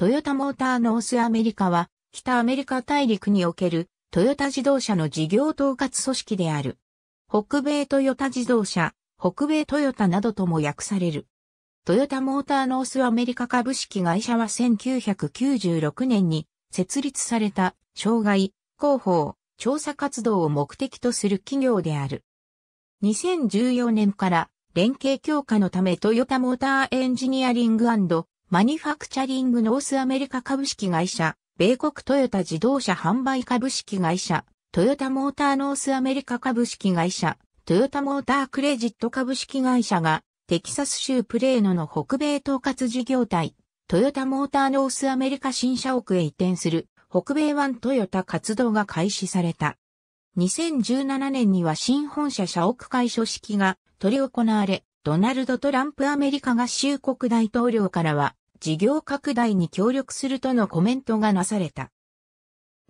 トヨタモーターノースアメリカは、北アメリカ大陸におけるトヨタ自動車の事業統括組織である。北米トヨタ自動車、北米トヨタなどとも訳される。トヨタモーターノースアメリカ株式会社は1996年に設立された障害、広報、調査活動を目的とする企業である。2014年から連携強化のためトヨタモーターエンジニアリングマニファクチャリングノースアメリカ株式会社、米国トヨタ自動車販売株式会社、トヨタモーターノースアメリカ株式会社、トヨタモータークレジット株式会社が、テキサス州プレーノの北米統括事業体、トヨタモーターノースアメリカ新社屋へ移転する、北米ワントヨタ活動が開始された。2017年には新本社社屋会書式が取り行われ、ドナルド・トランプアメリカ合衆国大統領からは、事業拡大に協力するとのコメントがなされた。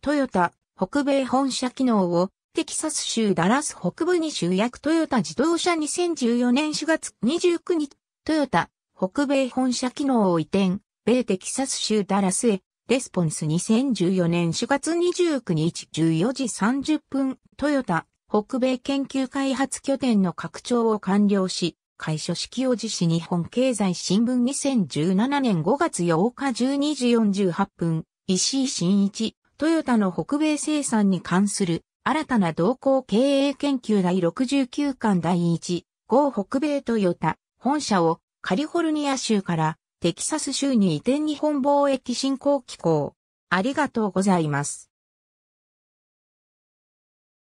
トヨタ、北米本社機能を、テキサス州ダラス北部に集約トヨタ自動車2014年4月29日、トヨタ、北米本社機能を移転、米テキサス州ダラスへ、レスポンス2014年4月29日14時30分、トヨタ、北米研究開発拠点の拡張を完了し、会所式を実施日本経済新聞2017年5月8日12時48分、石井真一、トヨタの北米生産に関する新たな動向経営研究第69巻第1号北米トヨタ本社をカリフォルニア州からテキサス州に移転日本貿易振興機構。ありがとうございます。